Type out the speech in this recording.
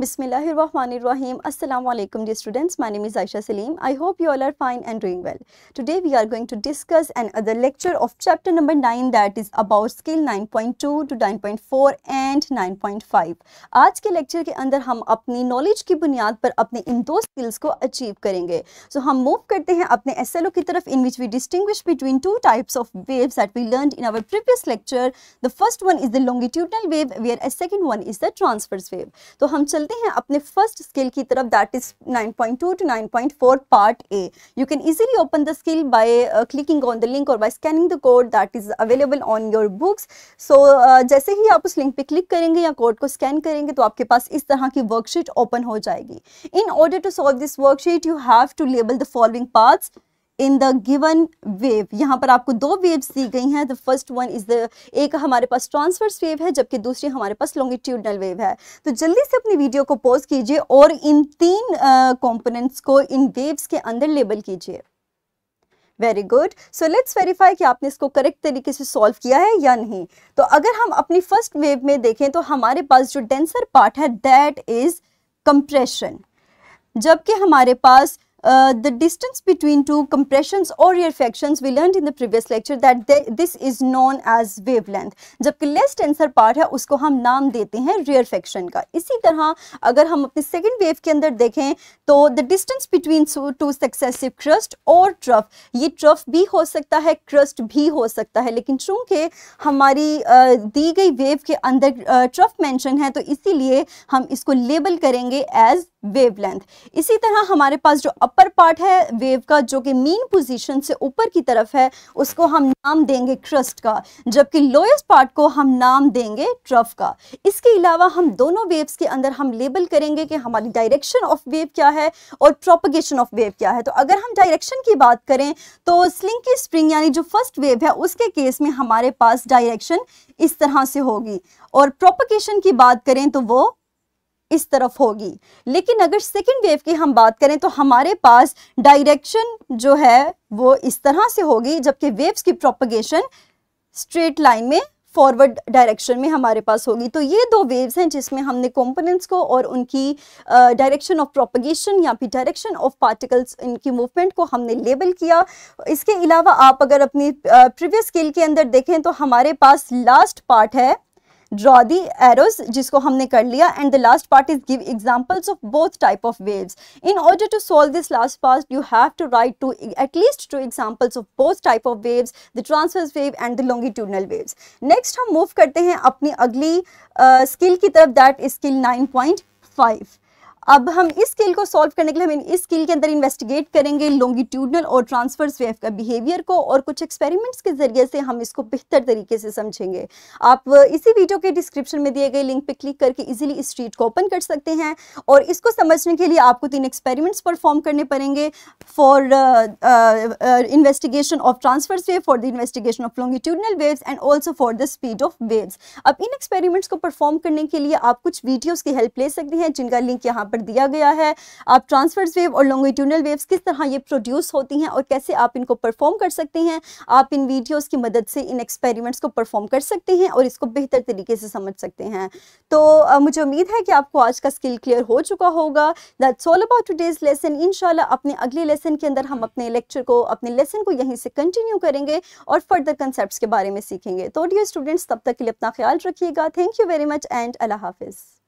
बिसमीम अल्लाम D students माने Ms Ayesha Salim I hope you all are fine and doing well today we are going to discuss and other lecture of chapter number nine that is about skill 9.2 to 9.4 and 9.5 आज के lecture के अंदर हम अपनी knowledge की बुनियाद पर अपने इन दो स्किल्स को अचीव करेंगे सो so, हम मूव करते हैं अपने एस की तरफ in which we distinguish between two types of wave that we learn in our previous lecture the first one is the longitudinal wave where a second one is the transverse wave तो हम चल चलते हैं अपने first scale की तरफ that is 9.2 to 9.4 part A you can easily open the scale by clicking on the link और by scanning the code that is available on your books so जैसे ही आप उस लिंक पे क्लिक करेंगे या कोड को स्कैन करेंगे तो आपके पास इस तरह की वर्कशीट ओपन हो जाएगी in order to solve this worksheet you have to label the following parts in the given wave यहाँ पर आपको दो वेव्स दी गई हैं the first one is the एक हमारे पास ट्रांसवर्स वेव है जबकि दूसरी हमारे पास लॉन्गिट्यूडनल वेव है तो जल्दी से अपनी वीडियो को पॉज कीजिए और इन तीन कॉम्पोनेंट्स uh, को इन वेव्स के अंदर लेबल कीजिए very good so let's verify कि आपने इसको करेक्ट तरीके से सॉल्व किया है या नहीं तो अगर हम अपनी फर्स्ट वेव में देखें तो हमारे पास जो डेंसर पार्ट है दैट इज़ कंप्रेशन जबकि हमारे पास Uh, the distance between two compressions or rarefactions we learned in the previous lecture that they, this is known as wavelength जबकि लेस टेंसर पार्ट है उसको हम नाम देते हैं रेयरफेक्शन का इसी तरह अगर हम अपने सेकेंड वेव के अंदर देखें तो the distance between two successive crest और ट्रफ ये ट्रफ भी हो सकता है क्रस्ट भी हो सकता है लेकिन चूंकि हमारी uh, दी गई वेव के अंदर ट्रफ uh, मेंशन है तो इसीलिए हम इसको लेबल करेंगे एज वेवलेंथ इसी तरह हमारे पास जो अपर पार्ट है वेव का जो कि मेन पोजीशन से ऊपर की तरफ है उसको हम नाम देंगे क्रस्ट का जबकि लोएस्ट पार्ट को हम नाम देंगे ट्रफ का इसके अलावा हम दोनों वेव्स के अंदर हम लेबल करेंगे कि हमारी डायरेक्शन ऑफ वेव क्या है और प्रोपगेशन ऑफ वेव क्या है तो अगर हम डायरेक्शन की बात करें तो स्लिंग की स्प्रिंग यानी जो फर्स्ट वेव है उसके केस में हमारे पास डायरेक्शन इस तरह से होगी और प्रोपगेशन की बात करें तो वो इस तरफ होगी लेकिन अगर सेकेंड वेव की हम बात करें तो हमारे पास डायरेक्शन जो है वो इस तरह से होगी जबकि वेव्स की प्रोपगेशन स्ट्रेट लाइन में फॉरवर्ड डायरेक्शन में हमारे पास होगी तो ये दो वेव्स हैं जिसमें हमने कंपोनेंट्स को और उनकी डायरेक्शन ऑफ प्रोपगेशन या फिर डायरेक्शन ऑफ पार्टिकल्स इनकी मूवमेंट को हमने लेबल किया इसके अलावा आप अगर अपनी प्रीवियस स्केल के अंदर देखें तो हमारे पास लास्ट पार्ट है ड्रॉ दी एरोज जिसको हमने कर लिया and the last part is give examples of both type of waves in order to solve this last part you have to write two at least two examples of both type of waves the transverse wave and the longitudinal waves next हम move करते हैं अपनी अगली skill uh, की तरफ that is skill nine point five अब हम इस स्केल को सॉल्व करने के लिए हम इस स्केल के अंदर इन्वेस्टिगेट करेंगे लॉन्गिट्यूडनल और ट्रांसफर्स वेव का बिहेवियर को और कुछ एक्सपेरिमेंट्स के जरिए से हम इसको बेहतर तरीके से समझेंगे आप इसी वीडियो के डिस्क्रिप्शन में दिए गए लिंक पर क्लिक करके इजीली इस स्ट्रीट को ओपन कर सकते हैं और इसको समझने के लिए आपको तीन एक्सपेरिमेंट्स परफॉर्म करने पड़ेंगे for investigation of transverse wave for the investigation of longitudinal waves and also for the speed of waves अब इन एक्सपेरिमेंट्स को परफॉर्म करने के लिए आप कुछ वीडियोज़ की हेल्प ले सकते हैं जिनका लिंक यहाँ पर दिया गया है आप ट्रांसफर्स वेव और लॉन्गिट्यूनल वेव्स किस तरह ये प्रोड्यूस होती हैं और कैसे आप इनको परफॉर्म कर सकते हैं आप इन वीडियोज़ की मदद से इन एक्सपेरिमेंट्स को परफॉर्म कर सकते हैं और इसको बेहतर तरीके से समझ सकते हैं तो मुझे उम्मीद है कि आपको आज का स्किल क्लियर हो चुका होगा that's all about today's lesson in अपने अगले लेसन के अंदर हम अपने लेक्चर को अपने लेसन को यहीं से कंटिन्यू करेंगे और फर्दर कंसेप्ट के बारे में सीखेंगे तो डियर स्टूडेंट्स तब तक के लिए अपना ख्याल रखिएगा thank you very much and अल्लाह हाफिज़